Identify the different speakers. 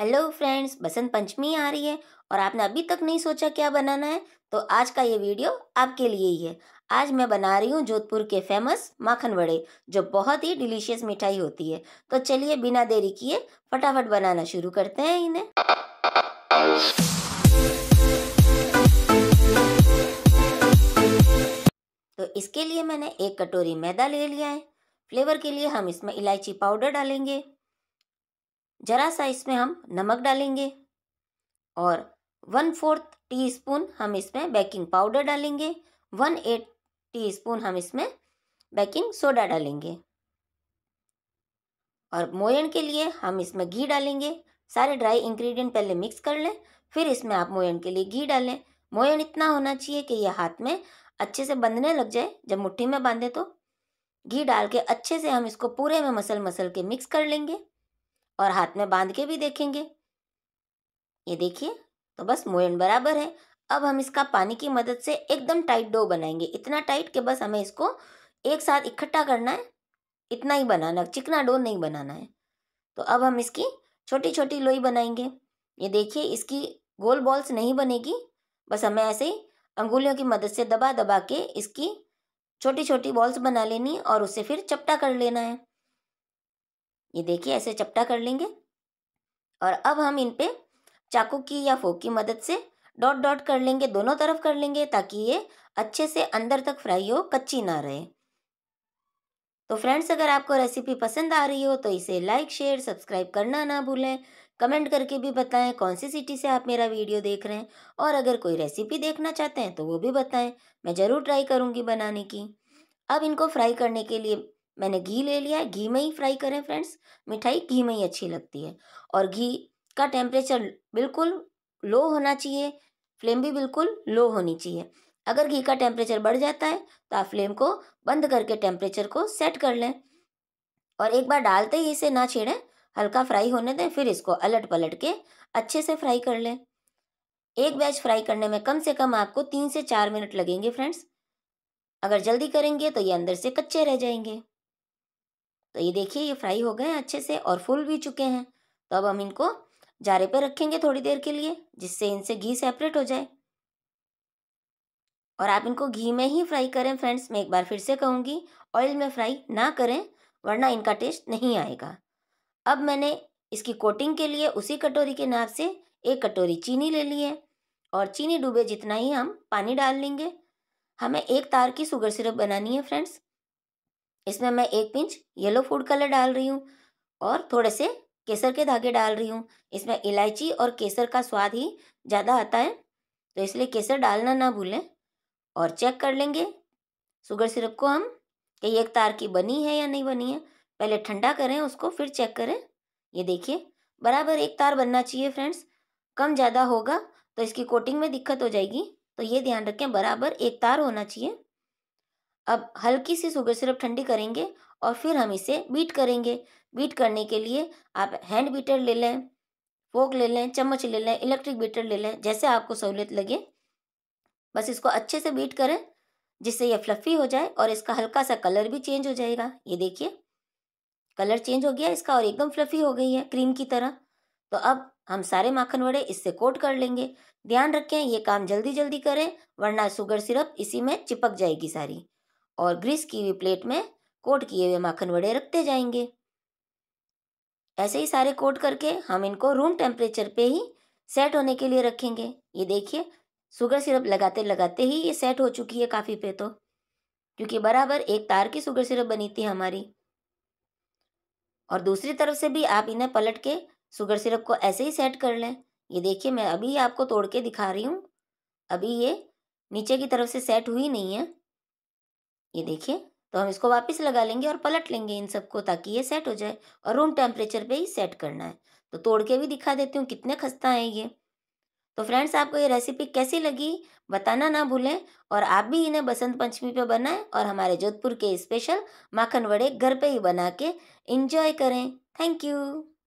Speaker 1: hello friends बसंत पंचमी आ रही है और आपने अभी तक नहीं सोचा क्या बनाना है तो आज का ये वीडियो आपके लिए ही है आज मैं बना रही हूँ जोधपुर के फेमस माखन वड़े जो बहुत ही डिलीशियस मिठाई होती है तो चलिए बिना देरी किए फटाफट बनाना शुरू करते हैं इन्हें तो इसके लिए मैंने एक कटोरी मैदा ले लिया है फ्लेवर के लिए हम इसमें इलायची पाउडर डालेंगे ज़रा सा इसमें हम नमक डालेंगे और वन फोर्थ टी स्पून हम इसमें बेकिंग पाउडर डालेंगे वन एट टी स्पून हम इसमें बेकिंग सोडा डालेंगे और मोयन के लिए हम इसमें घी डालेंगे सारे ड्राई इंग्रेडिएंट पहले मिक्स कर लें फिर इसमें आप मोयन के लिए घी डालें मोयन इतना होना चाहिए कि यह हाथ में अच्छे से बंधने लग जाए जब मुट्ठी में बांधे तो घी डाल के अच्छे से हम इसको पूरे में मसल मसल के मिक्स कर लेंगे और हाथ में बांध के भी देखेंगे ये देखिए तो बस मोयन बराबर है अब हम इसका पानी की मदद से एकदम टाइट डो बनाएंगे इतना टाइट कि बस हमें इसको एक साथ इकट्ठा करना है इतना ही बनाना चिकना डो नहीं बनाना है तो अब हम इसकी छोटी छोटी लोई बनाएंगे ये देखिए इसकी गोल बॉल्स नहीं बनेगी बस हमें ऐसे ही अंगुलियों की मदद से दबा दबा के इसकी छोटी छोटी बॉल्स बना लेनी और उसे फिर चपटा कर लेना है ये देखिए ऐसे चपटा कर लेंगे और अब हम इन पे चाकू की या फोक की मदद से डॉट डॉट कर लेंगे दोनों तरफ कर लेंगे ताकि ये अच्छे से अंदर तक फ्राई हो कच्ची ना रहे तो फ्रेंड्स अगर आपको रेसिपी पसंद आ रही हो तो इसे लाइक शेयर सब्सक्राइब करना ना भूलें कमेंट करके भी बताएं कौन सी सिटी से आप मेरा वीडियो देख रहे हैं और अगर कोई रेसिपी देखना चाहते हैं तो वो भी बताएं मैं ज़रूर ट्राई करूँगी बनाने की अब इनको फ्राई करने के लिए मैंने घी ले लिया है घी में ही फ्राई करें फ्रेंड्स मिठाई घी में ही अच्छी लगती है और घी का टेम्परेचर बिल्कुल लो होना चाहिए फ्लेम भी बिल्कुल लो होनी चाहिए अगर घी का टेम्परेचर बढ़ जाता है तो आप फ्लेम को बंद करके टेम्परेचर को सेट कर लें और एक बार डालते ही इसे ना छेड़ें हल्का फ्राई होने दें फिर इसको अलट पलट के अच्छे से फ्राई कर लें एक बैच फ्राई करने में कम से कम आपको तीन से चार मिनट लगेंगे फ्रेंड्स अगर जल्दी करेंगे तो ये अंदर से कच्चे रह जाएंगे तो ये देखिए ये फ्राई हो गए हैं अच्छे से और फुल भी चुके हैं तो अब हम इनको जारे पे रखेंगे थोड़ी देर के लिए जिससे इनसे घी सेपरेट हो जाए और आप इनको घी में ही फ्राई करें फ्रेंड्स मैं एक बार फिर से कहूँगी ऑयल में फ्राई ना करें वरना इनका टेस्ट नहीं आएगा अब मैंने इसकी कोटिंग के लिए उसी कटोरी के नाप से एक कटोरी चीनी ले ली है और चीनी डूबे जितना ही हम पानी डाल लेंगे हमें एक तार की शुगर सिरप बनानी है फ्रेंड्स इसमें मैं एक पिंच येलो फूड कलर डाल रही हूँ और थोड़े से केसर के धागे डाल रही हूँ इसमें इलायची और केसर का स्वाद ही ज़्यादा आता है तो इसलिए केसर डालना ना भूलें और चेक कर लेंगे शुगर सिरप को हम कि एक तार की बनी है या नहीं बनी है पहले ठंडा करें उसको फिर चेक करें ये देखिए बराबर एक तार बनना चाहिए फ्रेंड्स कम ज़्यादा होगा तो इसकी कोटिंग में दिक्कत हो जाएगी तो ये ध्यान रखें बराबर एक तार होना चाहिए अब हल्की सी शुगर सिरप ठंडी करेंगे और फिर हम इसे बीट करेंगे बीट करने के लिए आप हैंड बीटर ले लें फोक ले लें चम्मच ले लें इलेक्ट्रिक बीटर ले लें जैसे आपको सहूलियत लगे बस इसको अच्छे से बीट करें जिससे यह फ्लफ़ी हो जाए और इसका हल्का सा कलर भी चेंज हो जाएगा ये देखिए कलर चेंज हो गया इसका और एकदम फ्लफ़ी हो गई है क्रीम की तरह तो अब हम सारे माखन वड़े इससे कोट कर लेंगे ध्यान रखें ये काम जल्दी जल्दी करें वरना शुगर सिरप इसी में चिपक जाएगी सारी और ग्रीस की हुई प्लेट में कोट किए हुए माखन वड़े रखते जाएंगे ऐसे ही सारे कोट करके हम इनको रूम टेम्परेचर पे ही सेट होने के लिए रखेंगे ये देखिए शुगर सिरप लगाते लगाते ही ये सेट हो चुकी है काफ़ी पे तो क्योंकि बराबर एक तार की शुगर सिरप बनी थी हमारी और दूसरी तरफ से भी आप इन्हें पलट के शुगर सिरप को ऐसे ही सेट कर लें ये देखिए मैं अभी आपको तोड़ के दिखा रही हूँ अभी ये नीचे की तरफ से सेट हुई नहीं है ये देखिए तो हम इसको वापस लगा लेंगे और पलट लेंगे इन सबको ताकि ये सेट हो जाए और रूम टेम्परेचर पे ही सेट करना है तो तोड़ के भी दिखा देती हूँ कितने खस्ता हैं ये तो फ्रेंड्स आपको ये रेसिपी कैसी लगी बताना ना भूलें और आप भी इन्हें बसंत पंचमी पे बनाएं और हमारे जोधपुर के स्पेशल माखन वड़े घर पे ही बना के इंजॉय करें थैंक यू